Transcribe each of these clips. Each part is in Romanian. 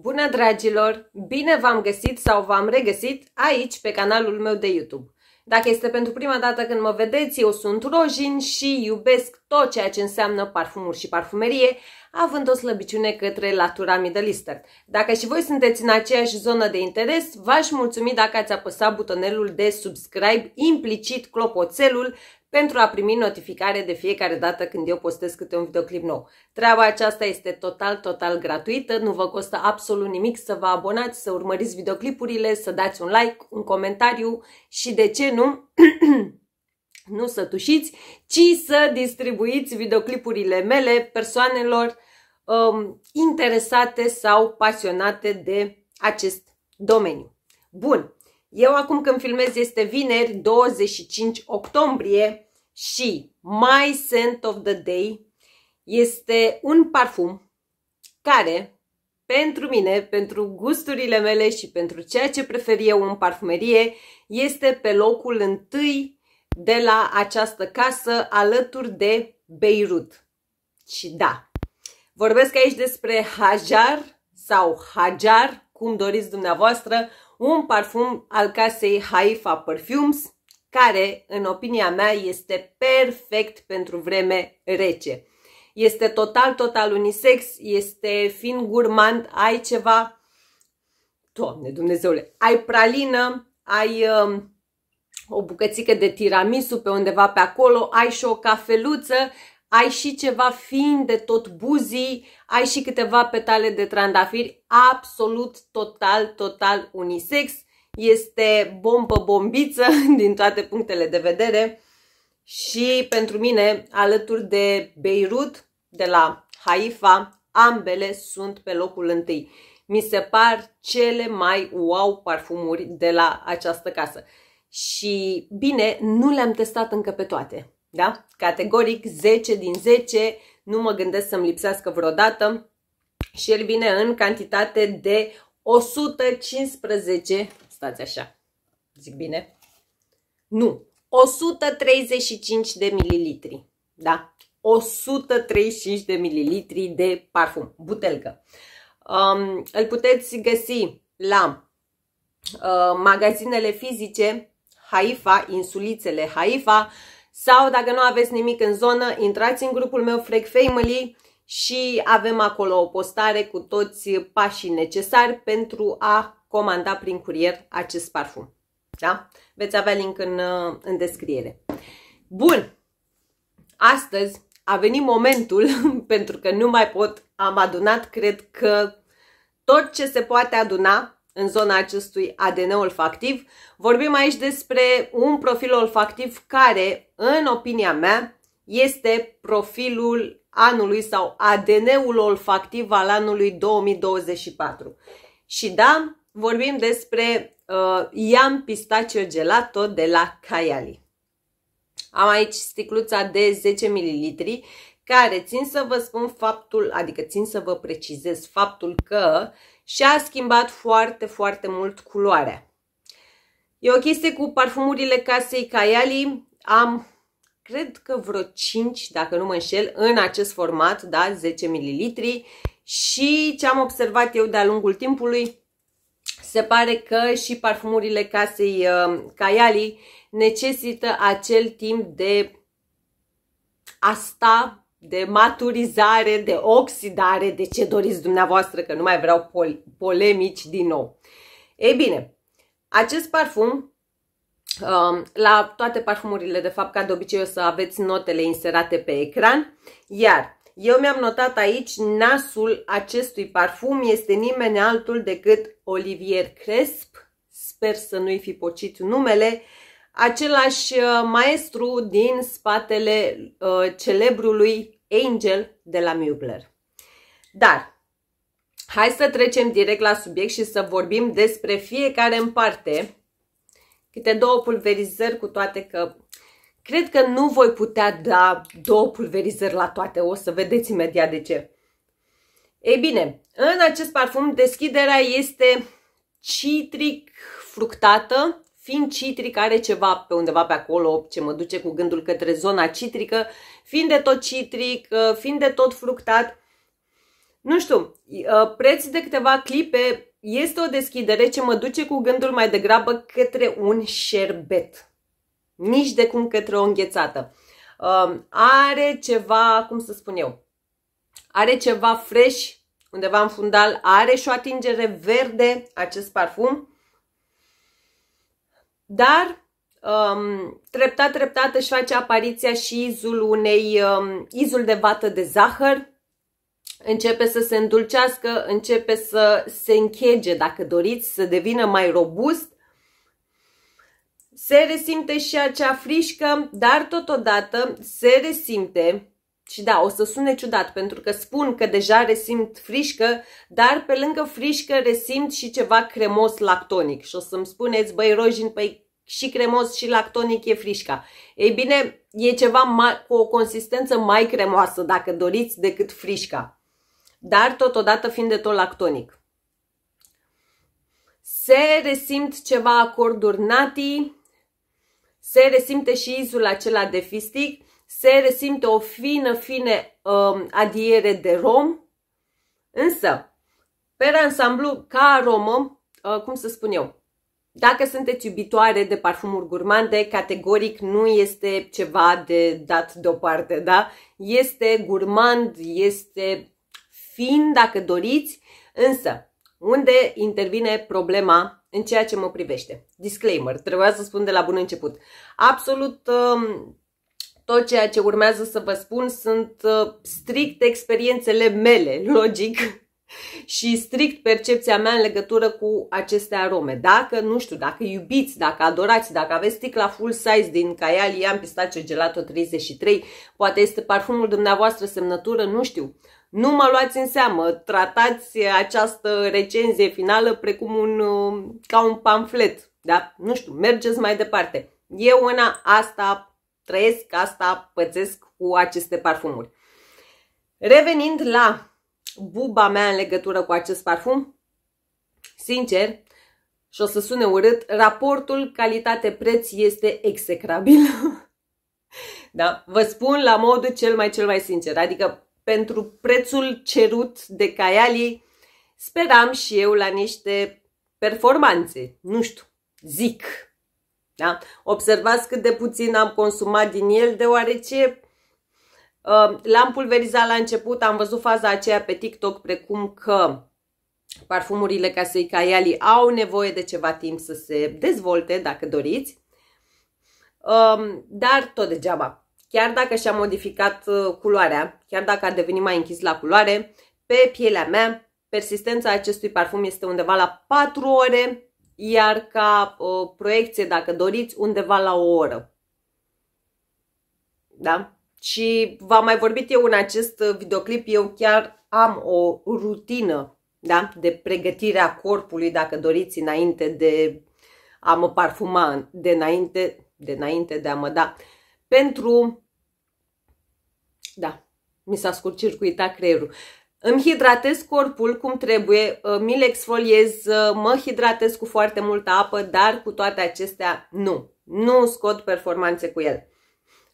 Bună dragilor! Bine v-am găsit sau v-am regăsit aici pe canalul meu de YouTube. Dacă este pentru prima dată când mă vedeți, eu sunt Rojin și iubesc tot ceea ce înseamnă parfumuri și parfumerie, având o slăbiciune către latura middle-eastern. Dacă și voi sunteți în aceeași zonă de interes, v-aș mulțumi dacă ați apăsat butonelul de subscribe, implicit clopoțelul, pentru a primi notificare de fiecare dată când eu postez câte un videoclip nou. Treaba aceasta este total, total gratuită, nu vă costă absolut nimic să vă abonați, să urmăriți videoclipurile, să dați un like, un comentariu și de ce nu... nu să tușiți, ci să distribuiți videoclipurile mele persoanelor um, interesate sau pasionate de acest domeniu. Bun, eu acum când filmez este vineri 25 octombrie și My Scent of the Day este un parfum care, pentru mine, pentru gusturile mele și pentru ceea ce prefer eu în parfumerie, este pe locul întâi de la această casă alături de Beirut. Și da, vorbesc aici despre Hajar sau Hajar, cum doriți dumneavoastră, un parfum al casei Haifa Perfumes, care, în opinia mea, este perfect pentru vreme rece. Este total, total unisex, este fin gurmand, ai ceva, Doamne Dumnezeule, ai pralină, ai um, o bucățică de tiramisu pe undeva pe acolo, ai și o cafeluță, ai și ceva fin de tot buzii, ai și câteva petale de trandafiri, absolut, total, total unisex este bombă bombiță din toate punctele de vedere și pentru mine, alături de Beirut, de la Haifa, ambele sunt pe locul întâi. Mi se par cele mai wow parfumuri de la această casă. Și bine, nu le-am testat încă pe toate. Da? Categoric 10 din 10, nu mă gândesc să-mi lipsească vreodată și el vine în cantitate de 115 Stați așa. Zic bine? Nu. 135 de mililitri. Da? 135 de mililitri de parfum. Butelcă. Um, îl puteți găsi la uh, magazinele fizice Haifa, insulițele Haifa sau dacă nu aveți nimic în zonă, intrați în grupul meu Freak Family și avem acolo o postare cu toți pașii necesari pentru a comanda prin curier acest parfum. Da? Veți avea link în, uh, în descriere. Bun! Astăzi a venit momentul, pentru că nu mai pot, am adunat, cred că tot ce se poate aduna în zona acestui ADN olfactiv. Vorbim aici despre un profil olfactiv care, în opinia mea, este profilul anului sau ADN-ul olfactiv al anului 2024. Și da, vorbim despre uh, iam pistachio gelato de la Kayali. Am aici sticluța de 10 ml care țin să vă spun faptul, adică țin să vă precizez faptul că și-a schimbat foarte, foarte mult culoarea. E o chestie cu parfumurile casei Kayali Am, cred că vreo 5, dacă nu mă înșel, în acest format, da, 10 ml. Și ce am observat eu de-a lungul timpului, se pare că și parfumurile casei uh, Caiali necesită acel timp de asta, de maturizare, de oxidare, de ce doriți dumneavoastră, că nu mai vreau pol- polemici din nou. Ei bine, acest parfum, um, la toate parfumurile, de fapt, ca de obicei, o să aveți notele inserate pe ecran, iar eu mi-am notat aici nasul acestui parfum este nimeni altul decât Olivier Cresp. Sper să nu-i fi pocit numele. Același uh, maestru din spatele uh, celebrului Angel de la Mugler. Dar, hai să trecem direct la subiect și să vorbim despre fiecare în parte. Câte două pulverizări, cu toate că Cred că nu voi putea da două pulverizări la toate, o să vedeți imediat de ce. Ei bine, în acest parfum deschiderea este citric fructată, fiind citric are ceva pe undeva pe acolo ce mă duce cu gândul către zona citrică, fiind de tot citric, uh, fiind de tot fructat, nu știu, uh, preț de câteva clipe este o deschidere ce mă duce cu gândul mai degrabă către un șerbet nici de cum către o înghețată. Um, are ceva, cum să spun eu, are ceva fresh undeva în fundal, are și o atingere verde acest parfum, dar um, treptat, treptat își face apariția și izul unei, um, izul de vată de zahăr, începe să se îndulcească, începe să se închege, dacă doriți, să devină mai robust se resimte și acea frișcă, dar totodată se resimte și da, o să sune ciudat pentru că spun că deja resimt frișcă, dar pe lângă frișcă resimt și ceva cremos lactonic și o să-mi spuneți, băi Rojin, păi și cremos și lactonic e frișca. Ei bine, e ceva mai, cu o consistență mai cremoasă, dacă doriți, decât frișca. Dar totodată fiind de tot lactonic. Se resimt ceva acorduri natii, se resimte și izul acela de fistic, se resimte o fină, fine um, adiere de rom, însă, pe ansamblu, ca aromă, uh, cum să spun eu, dacă sunteți iubitoare de parfumuri gurmande, categoric nu este ceva de dat deoparte, da? Este gurmand, este fin dacă doriți, însă unde intervine problema în ceea ce mă privește. Disclaimer, trebuia să spun de la bun început. Absolut um, tot ceea ce urmează să vă spun sunt uh, strict experiențele mele, logic, și strict percepția mea în legătură cu aceste arome. Dacă, nu știu, dacă iubiți, dacă adorați, dacă aveți sticla full size din Caial Ian ce Gelato 33, poate este parfumul dumneavoastră semnătură, nu știu. Nu mă luați în seamă, tratați această recenzie finală precum un, um, ca un pamflet, da? Nu știu, mergeți mai departe. Eu una asta trăiesc, asta pățesc cu aceste parfumuri. Revenind la buba mea în legătură cu acest parfum, sincer, și o să sune urât, raportul calitate-preț este execrabil. da? Vă spun la modul cel mai cel mai sincer, adică pentru prețul cerut de caialii, speram și eu la niște performanțe, nu știu, zic. Da? Observați cât de puțin am consumat din el, deoarece uh, l-am pulverizat la început, am văzut faza aceea pe TikTok, precum că parfumurile casei Caiali au nevoie de ceva timp să se dezvolte, dacă doriți, um, dar tot degeaba. Chiar dacă și-a modificat uh, culoarea, chiar dacă a devenit mai închis la culoare, pe pielea mea persistența acestui parfum este undeva la 4 ore, iar ca uh, proiecție, dacă doriți, undeva la o oră. Da? Și v-am mai vorbit eu în acest uh, videoclip, eu chiar am o rutină da? de pregătirea corpului, dacă doriți, înainte de a mă parfuma, de înainte, de înainte de a mă da, pentru deci, da, mi s-a scurt circuitat creierul. Îmi hidratez corpul cum trebuie, uh, mi le exfoliez, uh, mă hidratez cu foarte multă apă, dar cu toate acestea nu. Nu scot performanțe cu el,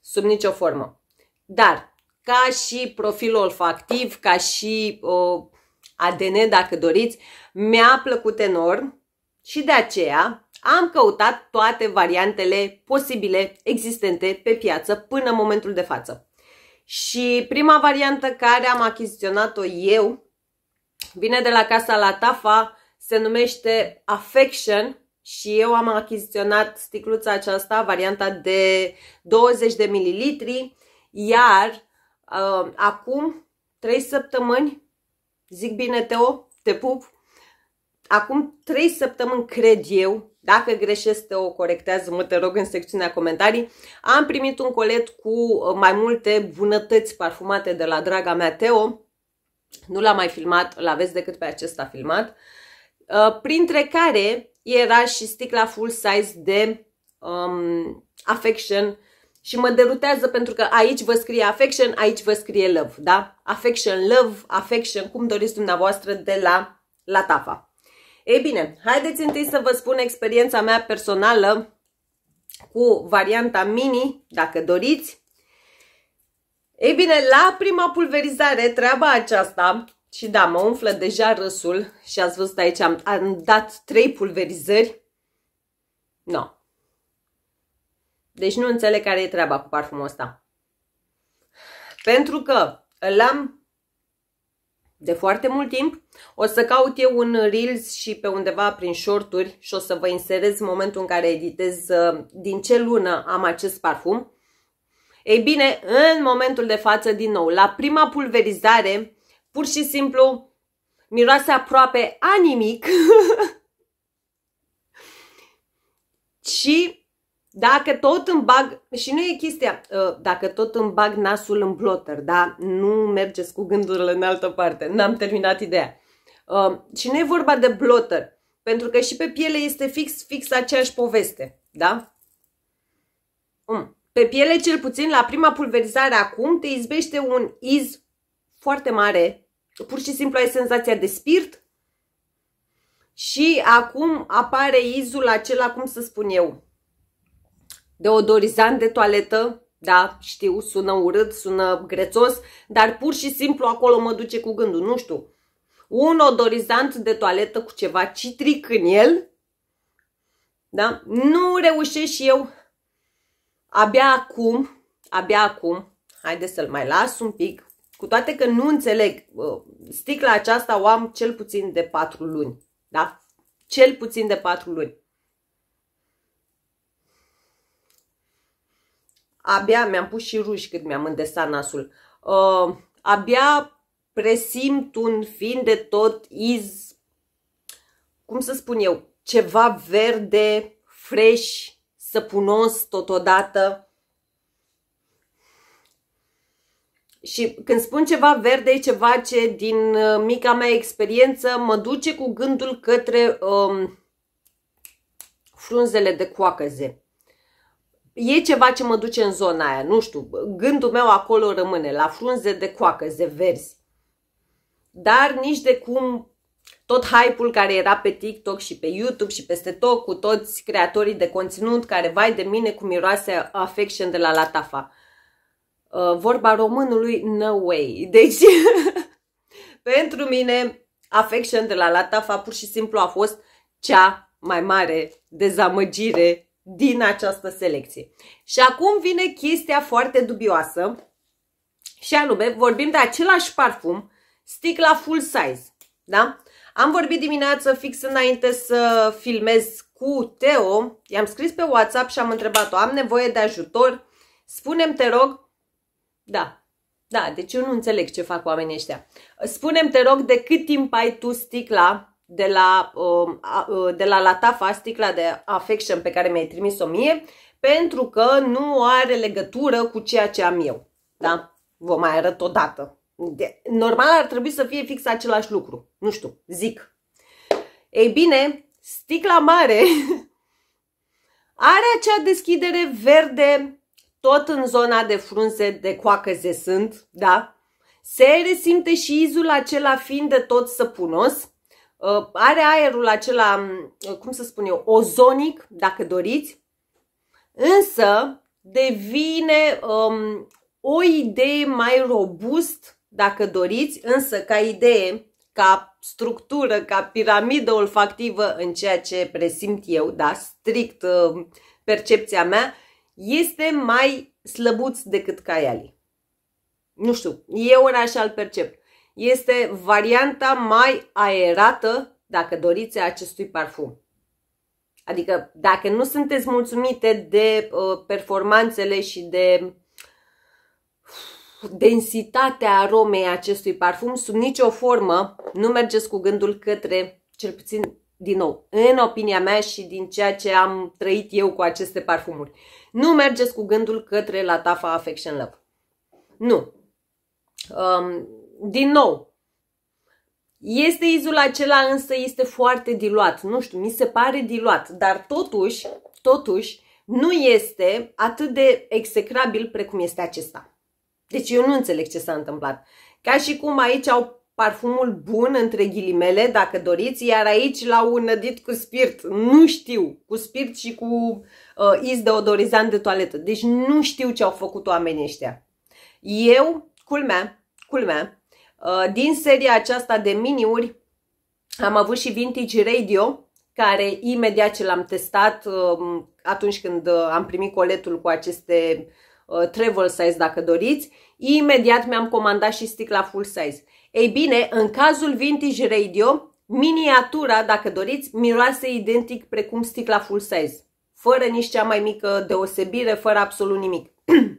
sub nicio formă. Dar, ca și profil olfactiv, ca și uh, ADN, dacă doriți, mi-a plăcut enorm și de aceea am căutat toate variantele posibile existente pe piață până în momentul de față. Și prima variantă care am achiziționat-o eu, vine de la Casa la Tafa, se numește Affection și eu am achiziționat sticluța aceasta, varianta de 20 de mililitri, iar uh, acum 3 săptămâni, zic bine Teo, te pup, acum 3 săptămâni cred eu, dacă greșesc, te o corectează, mă te rog, în secțiunea comentarii. Am primit un colet cu uh, mai multe bunătăți parfumate de la draga mea Teo. Nu l-am mai filmat, l-aveți decât pe acesta filmat. Uh, printre care era și sticla full size de um, Affection și mă derutează pentru că aici vă scrie affection, aici vă scrie love, da? Affection, love, affection, cum doriți dumneavoastră de la la tafa? Ei bine, haideți întâi să vă spun experiența mea personală cu varianta mini, dacă doriți. Ei bine, la prima pulverizare, treaba aceasta, și da, mă umflă deja râsul și ați văzut aici, am, am dat trei pulverizări. Nu. No. Deci nu înțeleg care e treaba cu parfumul ăsta. Pentru că l-am de foarte mult timp. O să caut eu un Reels și pe undeva prin shorturi și o să vă inserez momentul în care editez uh, din ce lună am acest parfum. Ei bine, în momentul de față, din nou, la prima pulverizare, pur și simplu miroase aproape a nimic și dacă tot îmi bag, și nu e chestia, uh, dacă tot îmi bag nasul în blotter, da? Nu mergeți cu gândurile în altă parte, n-am terminat ideea. Uh, și nu e vorba de blotter, pentru că și pe piele este fix, fix aceeași poveste, da? Mm. Pe piele, cel puțin, la prima pulverizare acum, te izbește un iz foarte mare. Pur și simplu ai senzația de spirit. Și acum apare izul acela, cum să spun eu, deodorizant de toaletă, da, știu, sună urât, sună grețos, dar pur și simplu acolo mă duce cu gândul, nu știu, un odorizant de toaletă cu ceva citric în el, da, nu reușesc și eu abia acum, abia acum, haide să-l mai las un pic, cu toate că nu înțeleg, sticla aceasta o am cel puțin de 4 luni, da? Cel puțin de 4 luni. abia mi-am pus și ruși cât mi-am îndesat nasul. Uh, abia presimt un fin de tot iz, cum să spun eu, ceva verde, fresh, săpunos totodată. Și când spun ceva verde, e ceva ce din uh, mica mea experiență mă duce cu gândul către um, frunzele de coacăze e ceva ce mă duce în zona aia, nu știu, gândul meu acolo rămâne, la frunze de coacă, de verzi. Dar nici de cum tot hype-ul care era pe TikTok și pe YouTube și peste tot cu toți creatorii de conținut care, vai de mine, cu miroase affection de la Latafa. Uh, vorba românului, no way. Deci, pentru mine, affection de la Latafa pur și simplu a fost cea mai mare dezamăgire din această selecție. Și acum vine chestia foarte dubioasă și anume vorbim de același parfum, sticla full size, da? Am vorbit dimineață fix înainte să filmez cu Teo, i-am scris pe WhatsApp și am întrebat-o, am nevoie de ajutor? Spunem, te rog, da, da, deci eu nu înțeleg ce fac oamenii ăștia. Spunem, te rog, de cât timp ai tu sticla de la, um, uh, de la Latafa, sticla de Affection pe care mi-ai trimis-o mie, pentru că nu are legătură cu ceea ce am eu. Da? Vă mai arăt o dată. De, normal ar trebui să fie fix același lucru. Nu știu, zic. Ei bine, sticla mare are acea deschidere verde tot în zona de frunze de coacă sunt, da? Se resimte și izul acela fiind de tot săpunos, Uh, are aerul acela, uh, cum să spun eu, ozonic, dacă doriți, însă devine um, o idee mai robust, dacă doriți, însă ca idee, ca structură, ca piramidă olfactivă în ceea ce presimt eu, da, strict uh, percepția mea, este mai slăbuț decât caialii. Nu știu, eu în așa îl percep este varianta mai aerată, dacă doriți, a acestui parfum. Adică dacă nu sunteți mulțumite de uh, performanțele și de densitatea aromei acestui parfum, sub nicio formă nu mergeți cu gândul către, cel puțin din nou, în opinia mea și din ceea ce am trăit eu cu aceste parfumuri, nu mergeți cu gândul către Latafa Affection Love. Nu. Um, din nou, este izul acela, însă este foarte diluat. Nu știu, mi se pare diluat, dar totuși, totuși, nu este atât de execrabil precum este acesta. Deci eu nu înțeleg ce s-a întâmplat. Ca și cum aici au parfumul bun, între ghilimele, dacă doriți, iar aici l-au înădit cu spirit. Nu știu, cu spirit și cu uh, iz deodorizant de toaletă. Deci nu știu ce au făcut oamenii ăștia. Eu, culmea, culmea, Uh, din seria aceasta de miniuri am avut și Vintage Radio, care imediat ce l-am testat um, atunci când uh, am primit coletul cu aceste uh, travel size, dacă doriți, imediat mi-am comandat și sticla full size. Ei bine, în cazul Vintage Radio, miniatura, dacă doriți, miroase identic precum sticla full size, fără nici cea mai mică deosebire, fără absolut nimic.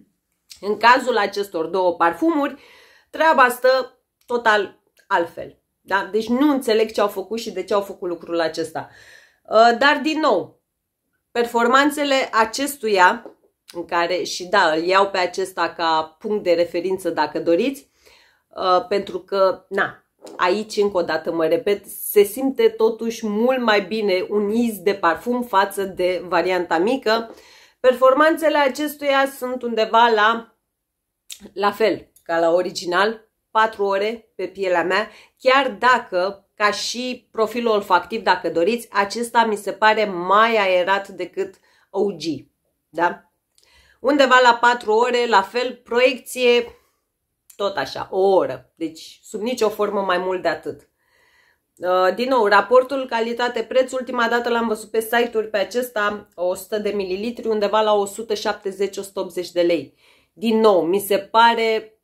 în cazul acestor două parfumuri, treaba stă total altfel. Da? Deci nu înțeleg ce au făcut și de ce au făcut lucrul acesta. Uh, dar, din nou, performanțele acestuia, în care, și da, îl iau pe acesta ca punct de referință dacă doriți, uh, pentru că, na, aici încă o dată mă repet, se simte totuși mult mai bine un iz de parfum față de varianta mică. Performanțele acestuia sunt undeva la, la fel ca la original, 4 ore pe pielea mea, chiar dacă, ca și profilul olfactiv, dacă doriți, acesta mi se pare mai aerat decât OG. Da? Undeva la 4 ore, la fel, proiecție tot așa, o oră. Deci, sub nicio formă mai mult de atât. Uh, din nou, raportul calitate-preț, ultima dată l-am văzut pe site-uri pe acesta, 100 de mililitri, undeva la 170-180 de lei. Din nou, mi se pare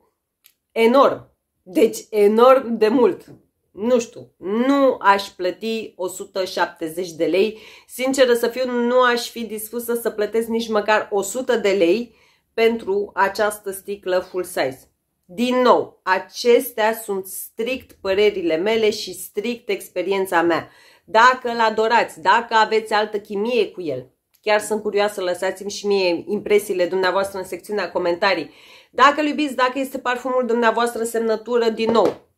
enorm. Deci enorm de mult. Nu știu, nu aș plăti 170 de lei. Sinceră să fiu, nu aș fi dispusă să plătesc nici măcar 100 de lei pentru această sticlă full size. Din nou, acestea sunt strict părerile mele și strict experiența mea. Dacă îl adorați, dacă aveți altă chimie cu el, chiar sunt curioasă, lăsați-mi și mie impresiile dumneavoastră în secțiunea comentarii. Dacă îl iubiți, dacă este parfumul dumneavoastră semnătură, din nou,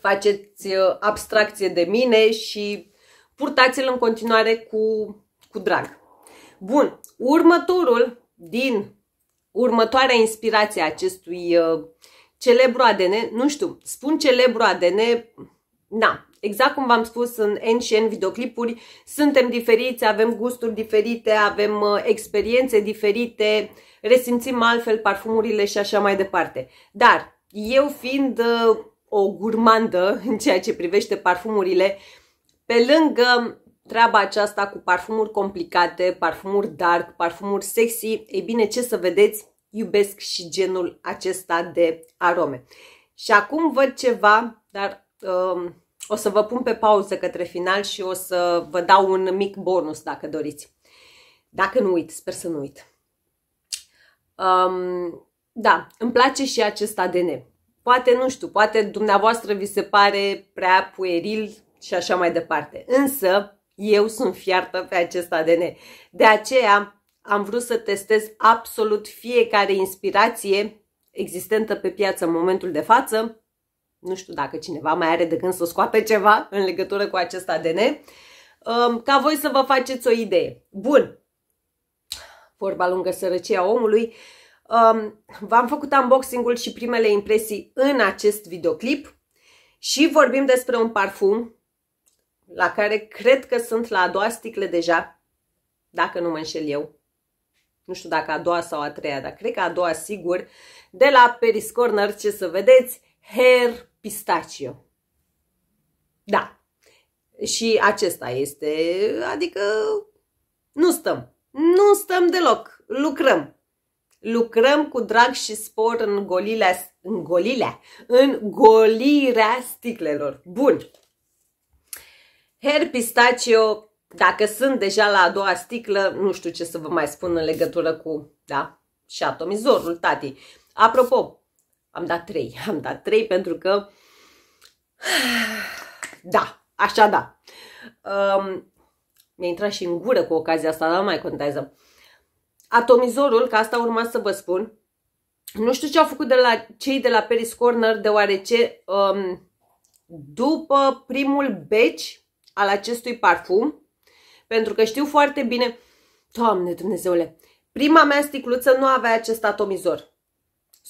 faceți uh, abstracție de mine și purtați-l în continuare cu, cu drag. Bun, următorul din următoarea inspirație a acestui uh, celebru ADN, nu știu, spun celebru ADN, na, exact cum v-am spus în N și N videoclipuri, suntem diferiți, avem gusturi diferite, avem uh, experiențe diferite, resimțim altfel parfumurile și așa mai departe. Dar eu fiind uh, o gurmandă în ceea ce privește parfumurile, pe lângă treaba aceasta cu parfumuri complicate, parfumuri dark, parfumuri sexy, e bine, ce să vedeți, iubesc și genul acesta de arome. Și acum văd ceva, dar Uh, o să vă pun pe pauză către final și o să vă dau un mic bonus dacă doriți. Dacă nu uit, sper să nu uit. Um, da, îmi place și acest ADN. Poate, nu știu, poate dumneavoastră vi se pare prea pueril și așa mai departe. Însă, eu sunt fiartă pe acest ADN. De aceea am vrut să testez absolut fiecare inspirație existentă pe piață în momentul de față nu știu dacă cineva mai are de gând să scoate ceva în legătură cu acest ADN, um, ca voi să vă faceți o idee. Bun, vorba lungă sărăcia omului, um, v-am făcut unboxing-ul și primele impresii în acest videoclip și vorbim despre un parfum la care cred că sunt la a doua sticle deja, dacă nu mă înșel eu. Nu știu dacă a doua sau a treia, dar cred că a doua sigur, de la Peris Corner, ce să vedeți, Her pistachio. Da. Și acesta este, adică nu stăm. Nu stăm deloc. Lucrăm. Lucrăm cu drag și spor în golilea, în golilea, în golirea sticlelor. Bun. Her pistachio, dacă sunt deja la a doua sticlă, nu știu ce să vă mai spun în legătură cu, da, și atomizorul, tati. Apropo, am dat 3. Am dat 3 pentru că... Da, așa da. Um, mi-a intrat și în gură cu ocazia asta, dar nu mai contează. Atomizorul, că asta urma să vă spun, nu știu ce au făcut de la cei de la Paris Corner, deoarece um, după primul beci al acestui parfum, pentru că știu foarte bine, Doamne Dumnezeule, prima mea sticluță nu avea acest atomizor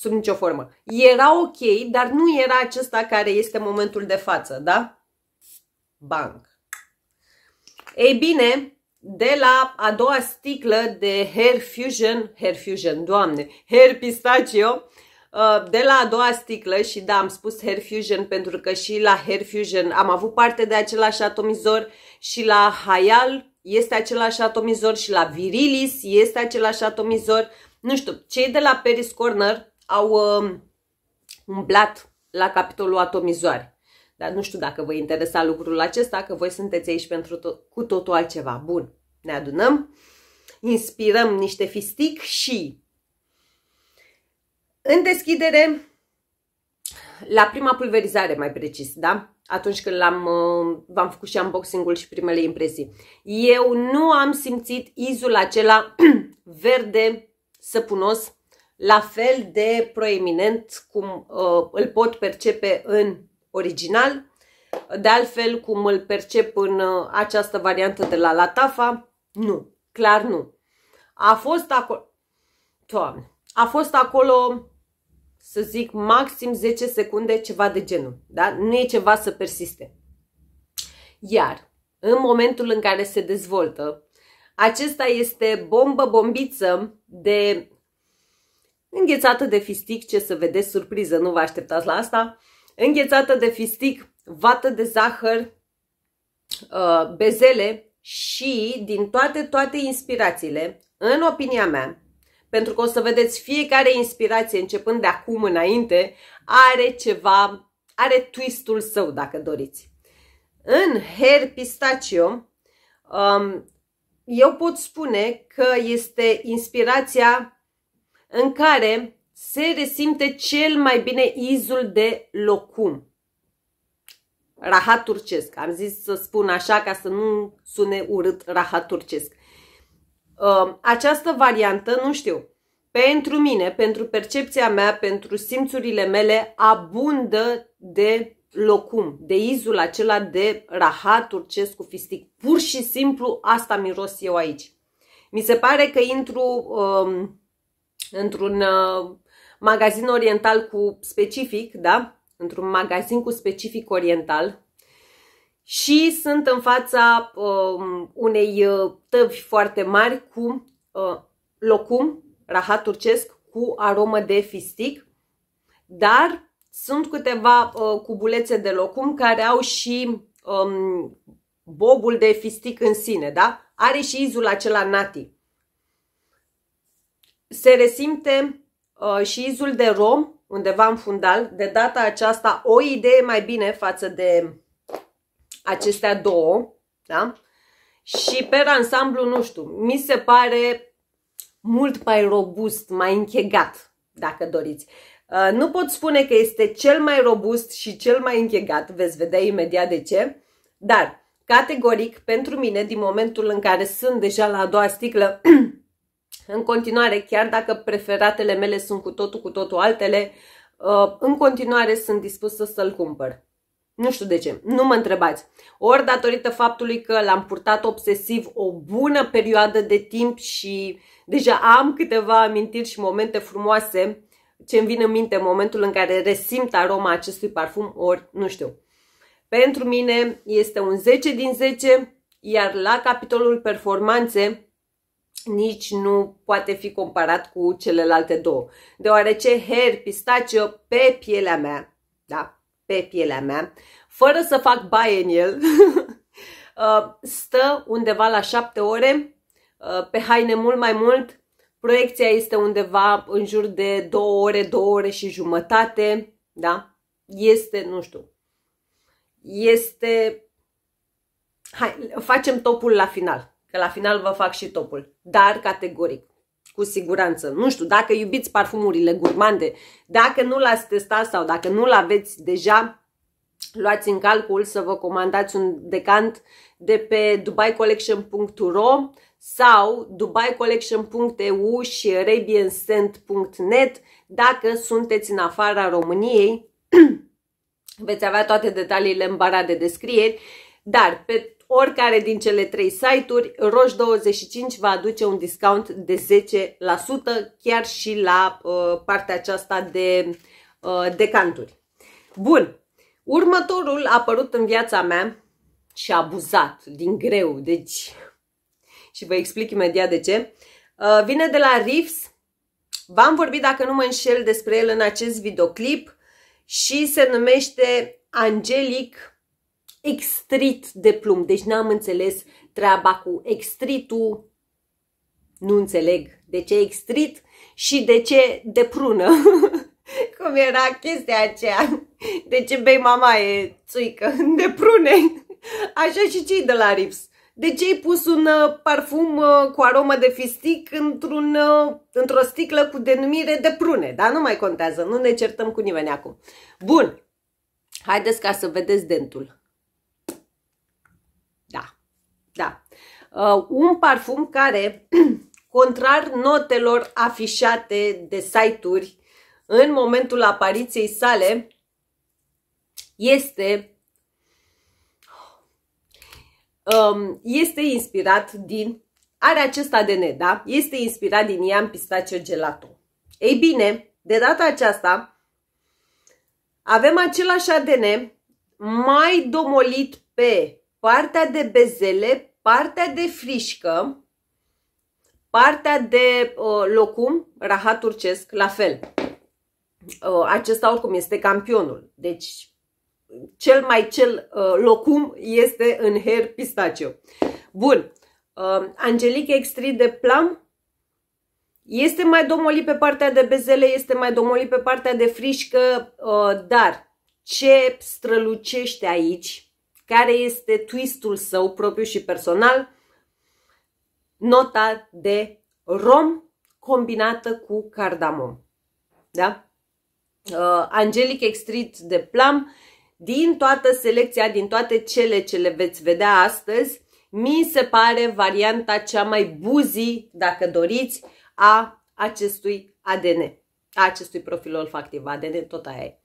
sub nicio formă. Era ok, dar nu era acesta care este momentul de față, da? Bang. Ei bine, de la a doua sticlă de Hair Fusion, Hair Fusion, doamne, Hair Pistachio, uh, de la a doua sticlă și da, am spus Hair Fusion pentru că și la Hair Fusion am avut parte de același atomizor și la Hayal este același atomizor și la Virilis este același atomizor. Nu știu, cei de la Paris Corner au uh, umblat la capitolul atomizoare. Dar nu știu dacă vă interesa lucrul acesta, că voi sunteți aici pentru to- cu totul altceva. Bun, ne adunăm, inspirăm niște fistic și în deschidere, la prima pulverizare mai precis, da? Atunci când l-am, uh, v-am făcut și unboxing-ul și primele impresii. Eu nu am simțit izul acela verde săpunos la fel de proeminent cum uh, îl pot percepe în original, de altfel cum îl percep în uh, această variantă de la Latafa, nu, clar nu. A fost acolo, Doamne, a fost acolo, să zic, maxim 10 secunde, ceva de genul, da? Nu e ceva să persiste. Iar, în momentul în care se dezvoltă, acesta este bombă bombiță de înghețată de fistic, ce să vedeți, surpriză, nu vă așteptați la asta, înghețată de fistic, vată de zahăr, uh, bezele și din toate, toate inspirațiile, în opinia mea, pentru că o să vedeți fiecare inspirație începând de acum înainte, are ceva, are twistul său, dacă doriți. În her Pistachio, um, eu pot spune că este inspirația în care se resimte cel mai bine izul de locum. Rahat turcesc. Am zis să spun așa ca să nu sune urât rahat turcesc. Um, această variantă, nu știu, pentru mine, pentru percepția mea, pentru simțurile mele, abundă de locum, de izul acela de rahat turcesc cu fistic. Pur și simplu asta miros eu aici. Mi se pare că intru um, într-un uh, magazin oriental cu specific, da? Într-un magazin cu specific oriental, și sunt în fața um, uh, unei tăvi foarte mari cu uh, locum, rahat turcesc, cu aromă de fistic, dar sunt câteva uh, cubulețe de locum care au și um, bobul de fistic în sine, da? Are și izul acela nati se resimte uh, și izul de rom, undeva în fundal, de data aceasta o idee mai bine față de acestea două, da? Și pe ansamblu, nu știu, mi se pare mult mai robust, mai închegat, dacă doriți. Uh, nu pot spune că este cel mai robust și cel mai închegat, veți vedea imediat de ce, dar categoric pentru mine, din momentul în care sunt deja la a doua sticlă, În continuare, chiar dacă preferatele mele sunt cu totul, cu totul altele, uh, în continuare sunt dispusă să-l cumpăr. Nu știu de ce, nu mă întrebați. Ori datorită faptului că l-am purtat obsesiv o bună perioadă de timp și deja am câteva amintiri și momente frumoase ce îmi vin în minte în momentul în care resimt aroma acestui parfum, ori nu știu. Pentru mine este un 10 din 10, iar la capitolul performanțe nici nu poate fi comparat cu celelalte două, deoarece her pistaciu pe pielea mea, da, pe pielea mea, fără să fac baie în el, uh, stă undeva la 7 ore, uh, pe haine mult mai mult, proiecția este undeva în jur de 2 ore, 2 ore și jumătate, da? Este, nu știu, este... Hai, facem topul la final că la final vă fac și topul. Dar categoric, cu siguranță. Nu știu, dacă iubiți parfumurile gurmande, dacă nu l-ați testat sau dacă nu l-aveți deja, luați în calcul să vă comandați un decant de pe dubaicollection.ro sau dubaicollection.eu și arabianscent.net dacă sunteți în afara României. Veți avea toate detaliile în bara de descrieri, dar pe oricare din cele trei site-uri, Roș25 va aduce un discount de 10% chiar și la uh, partea aceasta de uh, decanturi. Bun, următorul a apărut în viața mea și a abuzat din greu, deci și vă explic imediat de ce. Uh, vine de la Riffs, v-am vorbit dacă nu mă înșel despre el în acest videoclip și se numește Angelic extrit de plumb. Deci n-am înțeles treaba cu extritul, nu înțeleg de ce extrit și de ce de prună. Cum era chestia aceea? De ce bei mama e țuică de prune? Așa și cei de la Rips. De ce ai pus un uh, parfum uh, cu aromă de fistic într-un, uh, într-o sticlă cu denumire de prune? Dar nu mai contează, nu ne certăm cu nimeni acum. Bun, haideți ca să vedeți dentul. uh, un parfum care, contrar notelor afișate de site-uri în momentul apariției sale, este, um, este inspirat din, are acest ADN, da? Este inspirat din Ian Pistaceo Gelato. Ei bine, de data aceasta avem același ADN mai domolit pe partea de bezele, partea de frișcă, partea de uh, locum, rahat turcesc, la fel. Uh, acesta oricum este campionul. Deci cel mai cel uh, locum este în her pistaciu. Bun. Uh, Angelic extri de plam este mai domolit pe partea de bezele, este mai domolit pe partea de frișcă, uh, dar ce strălucește aici care este twistul său propriu și personal, nota de rom combinată cu cardamom. Da? Uh, Angelic Extrit de Plam, din toată selecția, din toate cele ce le veți vedea astăzi, mi se pare varianta cea mai buzi, dacă doriți, a acestui ADN, a acestui profil olfactiv. ADN tot aia e.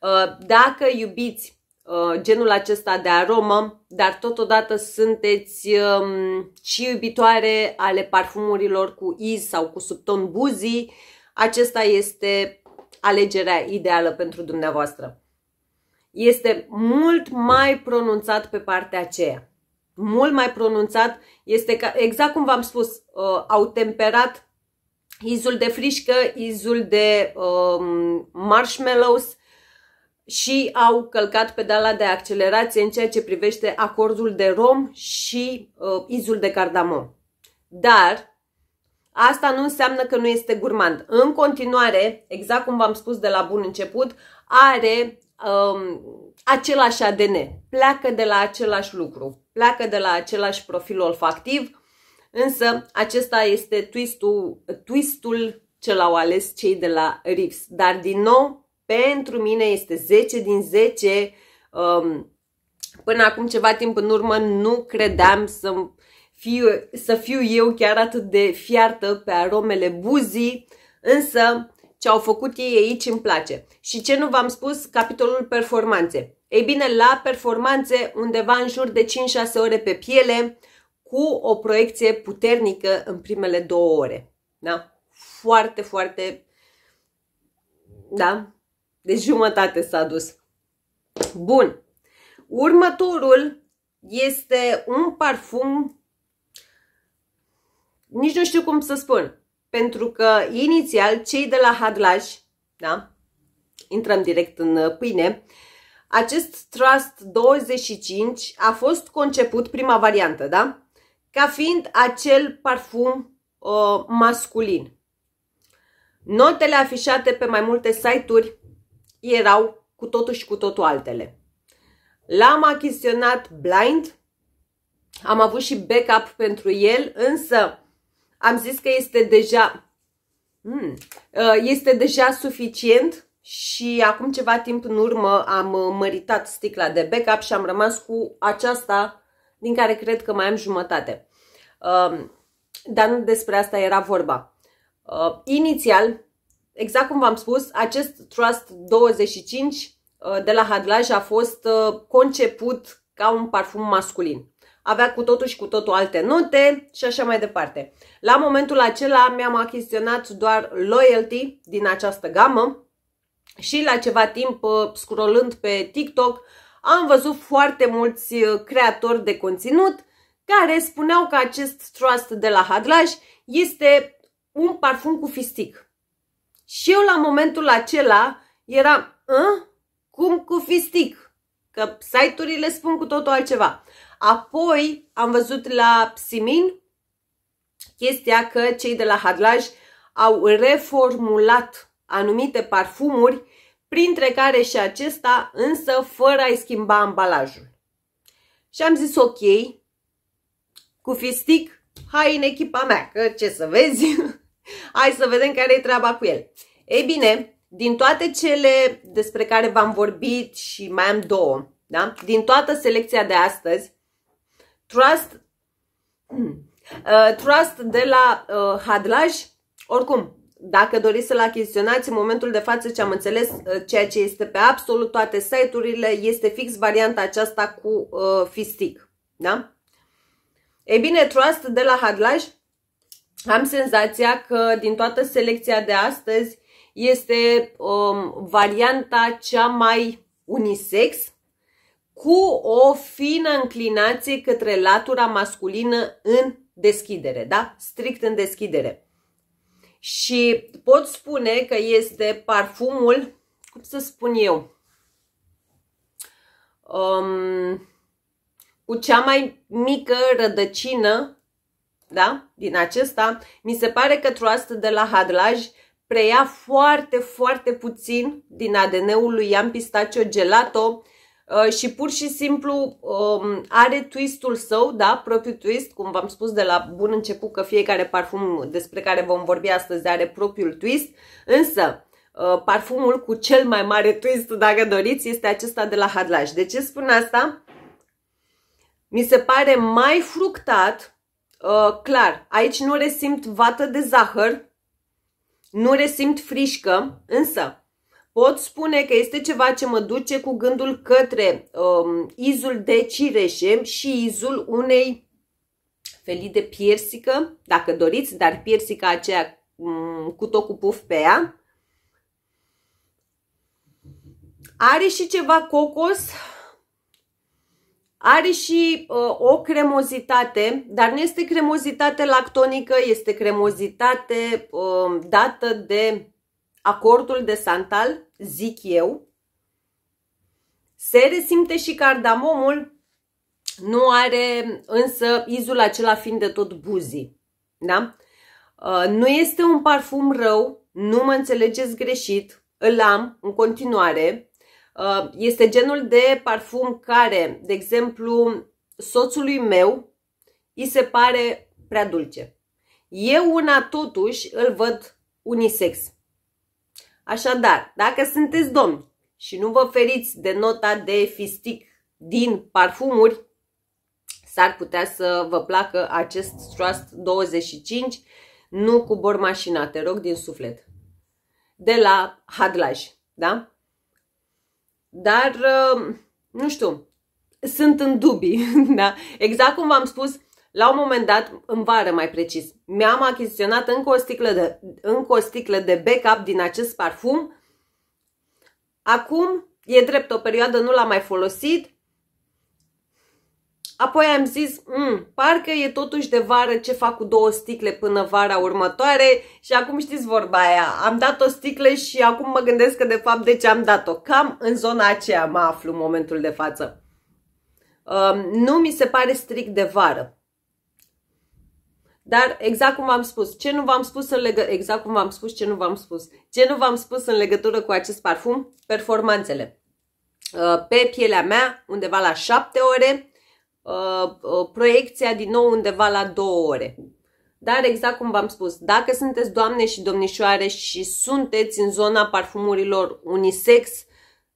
Uh, dacă iubiți Uh, genul acesta de aromă, dar totodată sunteți um, și iubitoare ale parfumurilor cu iz sau cu subton buzii, acesta este alegerea ideală pentru dumneavoastră. Este mult mai pronunțat pe partea aceea. Mult mai pronunțat este, ca, exact cum v-am spus, uh, au temperat izul de frișcă, izul de uh, marshmallows, și au călcat pedala de accelerație în ceea ce privește acordul de rom și uh, izul de cardamom. Dar asta nu înseamnă că nu este gurmand. În continuare, exact cum v-am spus de la bun început, are um, același ADN, pleacă de la același lucru, pleacă de la același profil olfactiv, însă acesta este twistul, twistul ce l-au ales cei de la Riffs. Dar din nou, pentru mine este 10 din 10. Um, până acum ceva timp în urmă nu credeam să fiu, să fiu eu chiar atât de fiartă pe aromele buzii, însă ce au făcut ei aici îmi place. Și ce nu v-am spus? Capitolul performanțe. Ei bine, la performanțe undeva în jur de 5-6 ore pe piele, cu o proiecție puternică în primele două ore. Da? Foarte, foarte... Da? de jumătate s-a dus. Bun. Următorul este un parfum, nici nu știu cum să spun, pentru că inițial cei de la Hadlaj, da? intrăm direct în uh, pâine, acest Trust 25 a fost conceput, prima variantă, da? ca fiind acel parfum uh, masculin. Notele afișate pe mai multe site-uri erau cu totul și cu totul altele. L-am achiziționat blind, am avut și backup pentru el, însă am zis că este deja, hmm, uh, este deja suficient și acum ceva timp în urmă am uh, măritat sticla de backup și am rămas cu aceasta din care cred că mai am jumătate. Um, dar nu despre asta era vorba. Uh, inițial exact cum v-am spus, acest Trust 25 uh, de la Hadlaj a fost uh, conceput ca un parfum masculin. Avea cu totul și cu totul alte note și așa mai departe. La momentul acela mi-am achiziționat doar Loyalty din această gamă și la ceva timp, uh, scrollând pe TikTok, am văzut foarte mulți creatori de conținut care spuneau că acest Trust de la Hadlaj este un parfum cu fistic și eu la momentul acela eram, ă? cum cu fistic, că site-urile spun cu totul altceva. Apoi am văzut la Psimin chestia că cei de la Hadlaj au reformulat anumite parfumuri, printre care și acesta, însă fără a-i schimba ambalajul. Și am zis ok, cu fistic, hai în echipa mea, că ce să vezi, Hai să vedem care e treaba cu el. Ei bine, din toate cele despre care v-am vorbit și mai am două, da? din toată selecția de astăzi, Trust, hmm, uh, trust de la uh, Hadlaj, oricum, dacă doriți să-l achiziționați în momentul de față ce am înțeles, uh, ceea ce este pe absolut toate site-urile, este fix varianta aceasta cu uh, fistic. Da? E bine, Trust de la Hadlaj am senzația că din toată selecția de astăzi este um, varianta cea mai unisex, cu o fină înclinație către latura masculină în deschidere, da? Strict în deschidere. Și pot spune că este parfumul, cum să spun eu, um, cu cea mai mică rădăcină da? Din acesta, mi se pare că trust de la Hadlaj preia foarte, foarte puțin din ADN-ul lui Ian Pistaccio Gelato uh, și pur și simplu um, are twistul său, da, propriu twist, cum v-am spus de la bun început că fiecare parfum despre care vom vorbi astăzi are propriul twist, însă uh, parfumul cu cel mai mare twist, dacă doriți, este acesta de la Hadlaj. De ce spun asta? Mi se pare mai fructat, Uh, clar, aici nu resimt vată de zahăr, nu resimt frișcă, însă pot spune că este ceva ce mă duce cu gândul către um, izul de cireșe și izul unei felii de piersică, dacă doriți, dar piersica aceea um, cu tot cu puf pe ea. Are și ceva cocos, are și uh, o cremozitate, dar nu este cremozitate lactonică, este cremozitate uh, dată de acordul de santal, zic eu. Se resimte și cardamomul, nu are însă izul acela fiind de tot buzii. Da? Uh, nu este un parfum rău, nu mă înțelegeți greșit, îl am în continuare, Uh, este genul de parfum care, de exemplu, soțului meu îi se pare prea dulce. Eu una totuși îl văd unisex. Așadar, dacă sunteți domni și nu vă feriți de nota de fistic din parfumuri, s-ar putea să vă placă acest Trust 25, nu cu bor mașina, te rog din suflet, de la Hadlaj, da? Dar, uh, nu știu, sunt în dubii. Da? Exact cum v-am spus, la un moment dat, în vară mai precis, mi-am achiziționat încă o sticlă de, încă o sticlă de backup din acest parfum. Acum, e drept, o perioadă nu l-am mai folosit, Apoi am zis, mm, parcă e totuși de vară, ce fac cu două sticle până vara următoare și acum știți vorba aia, am dat o sticle și acum mă gândesc că de fapt de ce am dat-o. Cam în zona aceea mă aflu în momentul de față. Um, nu mi se pare strict de vară. Dar exact cum v-am spus, ce nu v-am spus în legă... exact cum v-am spus, ce nu v-am spus. Ce nu v-am spus în legătură cu acest parfum? Performanțele. Uh, pe pielea mea, undeva la 7 ore, Uh, uh, proiecția din nou undeva la două ore. Dar exact cum v-am spus, dacă sunteți doamne și domnișoare și sunteți în zona parfumurilor unisex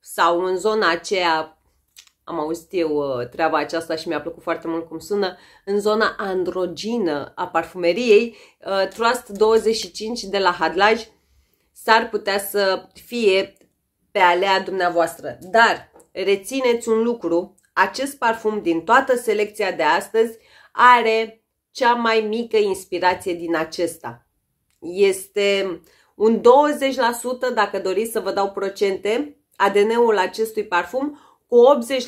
sau în zona aceea, am auzit eu uh, treaba aceasta și mi-a plăcut foarte mult cum sună, în zona androgină a parfumeriei, Trust 25 de la Hadlaj s-ar putea să fie pe alea dumneavoastră. Dar rețineți un lucru acest parfum din toată selecția de astăzi are cea mai mică inspirație din acesta. Este un 20%, dacă doriți să vă dau procente, ADN-ul acestui parfum, cu 80%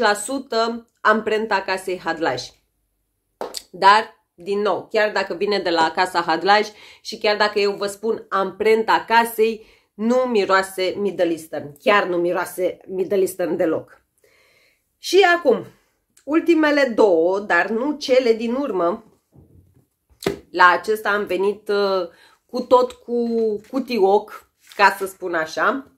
amprenta casei Hadlaj. Dar din nou, chiar dacă vine de la Casa Hadlaj și chiar dacă eu vă spun amprenta casei, nu miroase Middle Eastern. Chiar nu miroase Middle Eastern deloc. Și acum, ultimele două, dar nu cele din urmă. La acesta am venit uh, cu tot cu cutioc, ca să spun așa.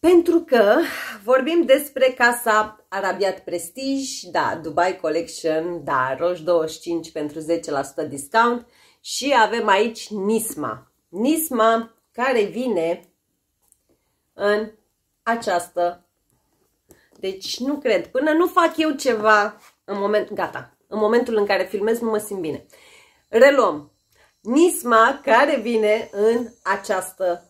Pentru că vorbim despre casa Arabiat Prestige, da, Dubai Collection, da, roș 25 pentru 10% discount și avem aici Nisma. Nisma care vine în această deci nu cred. Până nu fac eu ceva în moment... Gata. În momentul în care filmez nu mă simt bine. Reluăm. Nisma care vine în această...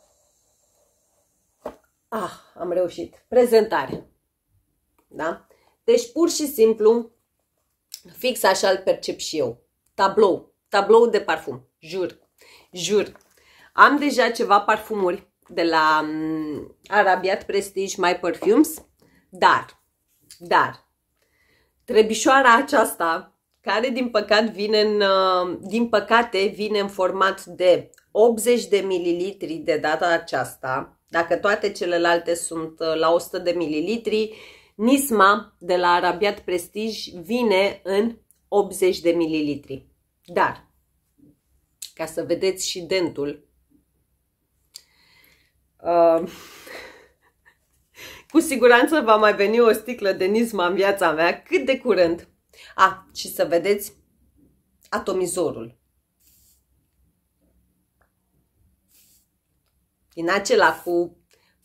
Ah, am reușit. Prezentare. Da? Deci pur și simplu, fix așa îl percep și eu. Tablou. Tablou de parfum. Jur. Jur. Am deja ceva parfumuri de la mm, Arabiat Prestige My Perfumes dar, dar, trebișoara aceasta, care din, păcat vine în, uh, din păcate vine în format de 80 de mililitri de data aceasta, dacă toate celelalte sunt uh, la 100 de mililitri, Nisma de la Arabiat Prestige vine în 80 de mililitri. Dar, ca să vedeți și dentul, uh, cu siguranță va mai veni o sticlă de nisma în viața mea cât de curând. A, și să vedeți atomizorul. Din acela cu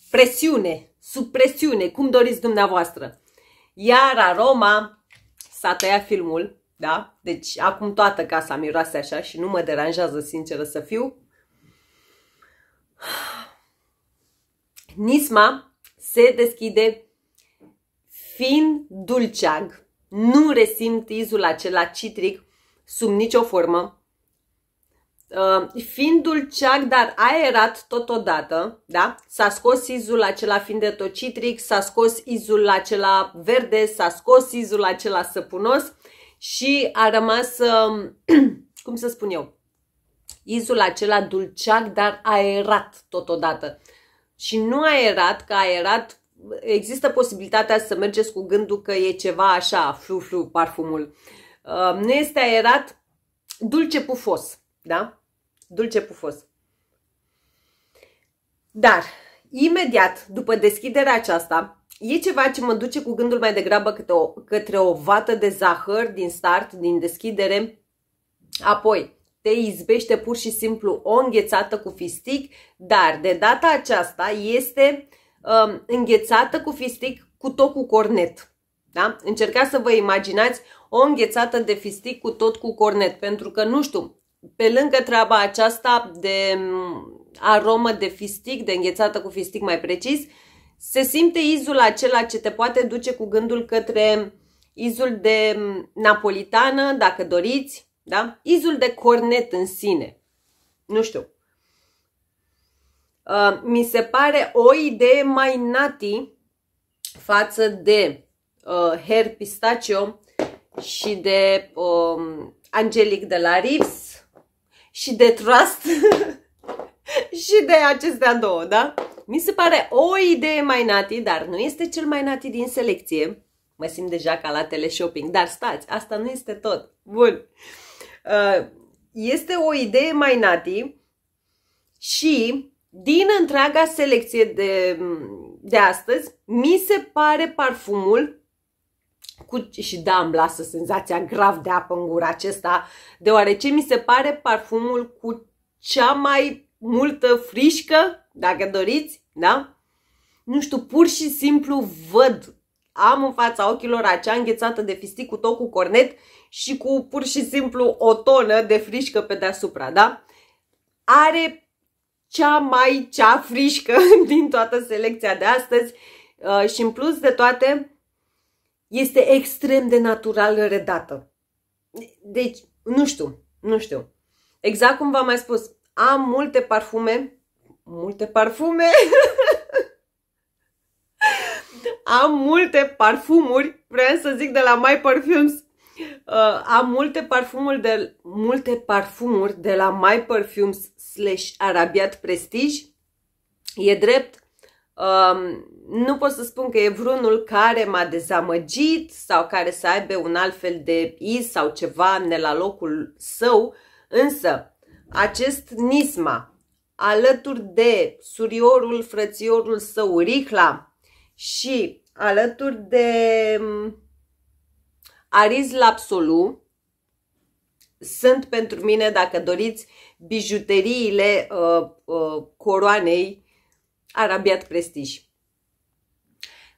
presiune, sub presiune, cum doriți dumneavoastră. Iar aroma s-a tăiat filmul, da? Deci acum toată casa miroase așa și nu mă deranjează, sinceră să fiu. Nisma se deschide fin dulceag. Nu resimt izul acela citric sub nicio formă. Uh, fiind dulceag, dar aerat totodată, da? S-a scos izul acela fiind de tot citric, s-a scos izul acela verde, s-a scos izul acela săpunos și a rămas, uh, cum să spun eu, izul acela dulceag, dar aerat totodată și nu a aerat, că aerat există posibilitatea să mergeți cu gândul că e ceva așa, flu, flu, parfumul. Uh, nu este aerat, dulce pufos, da? Dulce pufos. Dar, imediat după deschiderea aceasta, e ceva ce mă duce cu gândul mai degrabă către o, către o vată de zahăr din start, din deschidere, apoi te izbește pur și simplu o înghețată cu fistic, dar de data aceasta este um, înghețată cu fistic cu tot cu cornet. Da? Încercați să vă imaginați o înghețată de fistic cu tot cu cornet, pentru că, nu știu, pe lângă treaba aceasta de um, aromă de fistic, de înghețată cu fistic mai precis, se simte izul acela ce te poate duce cu gândul către izul de um, napolitană, dacă doriți, da? Izul de cornet în sine. Nu știu. Uh, mi se pare o idee mai nati față de uh, Her Pistachio și de um, Angelic de la Rips și de Trust și de acestea două, da? Mi se pare o idee mai nati, dar nu este cel mai nati din selecție. Mă simt deja ca la teleshopping, dar stați, asta nu este tot. Bun. Uh, este o idee mai nati și din întreaga selecție de, de astăzi, mi se pare parfumul cu, și da, îmi lasă senzația grav de apă în gura acesta, deoarece mi se pare parfumul cu cea mai multă frișcă, dacă doriți, da? Nu știu, pur și simplu văd, am în fața ochilor acea înghețată de fistic cu tot cu cornet și cu pur și simplu o tonă de frișcă pe deasupra, da? Are cea mai cea frișcă din toată selecția de astăzi uh, și în plus de toate este extrem de natural redată. Deci, nu știu, nu știu. Exact cum v-am mai spus, am multe parfume, multe parfume, am multe parfumuri, vreau să zic de la My Perfumes, Uh, am multe parfumuri de, multe parfumuri de la My Perfumes slash Arabiat Prestige. E drept, Uh, nu pot să spun că e vreunul care m-a dezamăgit sau care să aibă un alt fel de iz sau ceva ne la locul său, însă acest Nisma, alături de suriorul, frățiorul său, Rihla și alături de um, Ariz Lapsolu sunt pentru mine, dacă doriți, bijuteriile uh, uh, coroanei Arabiat Prestige.